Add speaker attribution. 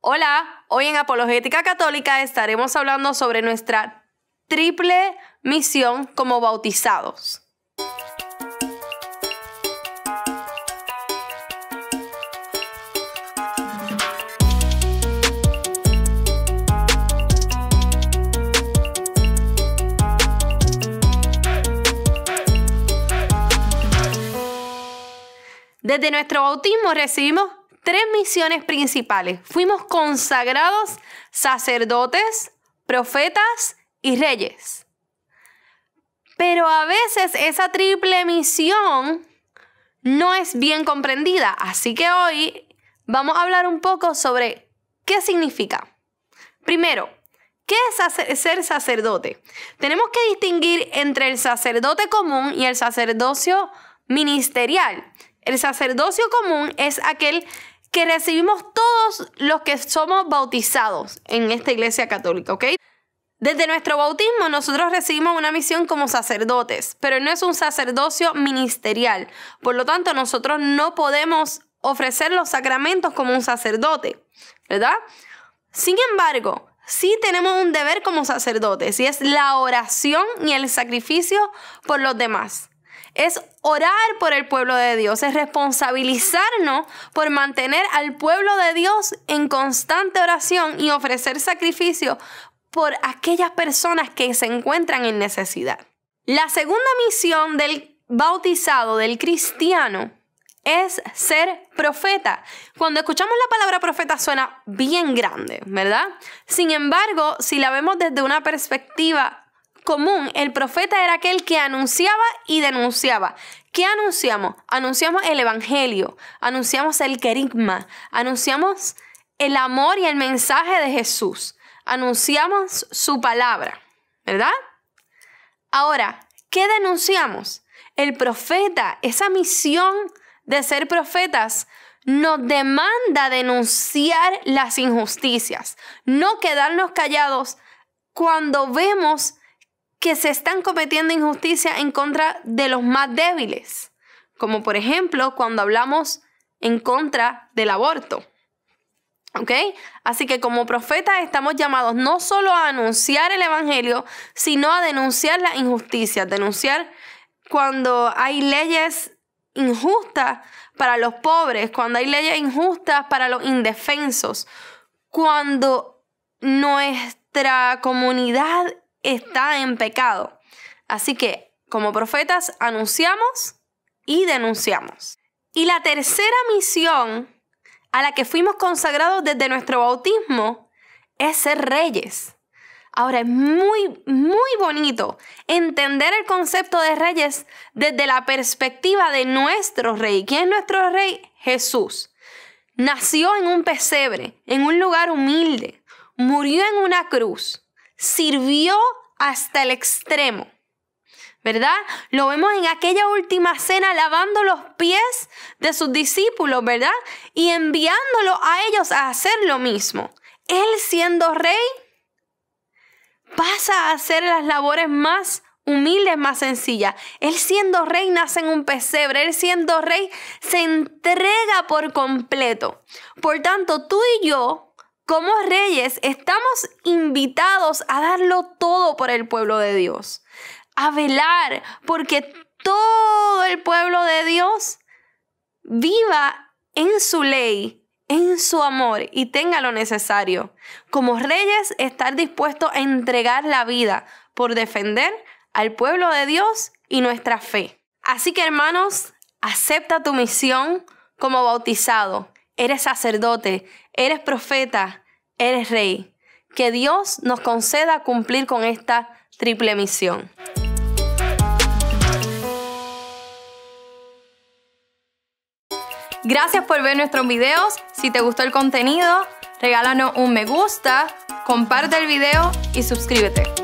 Speaker 1: Hola, hoy en Apologética Católica estaremos hablando sobre nuestra triple misión como bautizados. Desde nuestro bautismo recibimos tres misiones principales. Fuimos consagrados sacerdotes, profetas y reyes. Pero a veces esa triple misión no es bien comprendida, así que hoy vamos a hablar un poco sobre qué significa. Primero, ¿qué es ser sacerdote? Tenemos que distinguir entre el sacerdote común y el sacerdocio ministerial, el sacerdocio común es aquel que recibimos todos los que somos bautizados en esta iglesia católica, ¿ok? Desde nuestro bautismo nosotros recibimos una misión como sacerdotes, pero no es un sacerdocio ministerial. Por lo tanto, nosotros no podemos ofrecer los sacramentos como un sacerdote, ¿verdad? Sin embargo, sí tenemos un deber como sacerdotes y es la oración y el sacrificio por los demás es orar por el pueblo de Dios, es responsabilizarnos por mantener al pueblo de Dios en constante oración y ofrecer sacrificio por aquellas personas que se encuentran en necesidad. La segunda misión del bautizado, del cristiano, es ser profeta. Cuando escuchamos la palabra profeta suena bien grande, ¿verdad? Sin embargo, si la vemos desde una perspectiva común, el profeta era aquel que anunciaba y denunciaba. ¿Qué anunciamos? Anunciamos el Evangelio, anunciamos el querigma, anunciamos el amor y el mensaje de Jesús, anunciamos su palabra, ¿verdad? Ahora, ¿qué denunciamos? El profeta, esa misión de ser profetas, nos demanda denunciar las injusticias, no quedarnos callados cuando vemos que se están cometiendo injusticias en contra de los más débiles, como por ejemplo cuando hablamos en contra del aborto. ¿Ok? Así que como profetas estamos llamados no solo a anunciar el Evangelio, sino a denunciar las injusticias, denunciar cuando hay leyes injustas para los pobres, cuando hay leyes injustas para los indefensos, cuando nuestra comunidad está en pecado. Así que, como profetas, anunciamos y denunciamos. Y la tercera misión a la que fuimos consagrados desde nuestro bautismo es ser reyes. Ahora es muy, muy bonito entender el concepto de reyes desde la perspectiva de nuestro rey. ¿Quién es nuestro rey? Jesús. Nació en un pesebre, en un lugar humilde, murió en una cruz, sirvió hasta el extremo. ¿Verdad? Lo vemos en aquella última cena lavando los pies de sus discípulos, ¿verdad? Y enviándolo a ellos a hacer lo mismo. Él siendo rey pasa a hacer las labores más humildes, más sencillas. Él siendo rey nace en un pesebre, él siendo rey se entrega por completo. Por tanto, tú y yo como reyes estamos invitados a darlo todo por el pueblo de Dios, a velar porque todo el pueblo de Dios viva en su ley, en su amor y tenga lo necesario. Como reyes, estar dispuesto a entregar la vida por defender al pueblo de Dios y nuestra fe. Así que hermanos, acepta tu misión como bautizado eres sacerdote, eres profeta, eres rey. Que Dios nos conceda cumplir con esta triple misión. Gracias por ver nuestros videos. Si te gustó el contenido, regálanos un me gusta, comparte el video y suscríbete.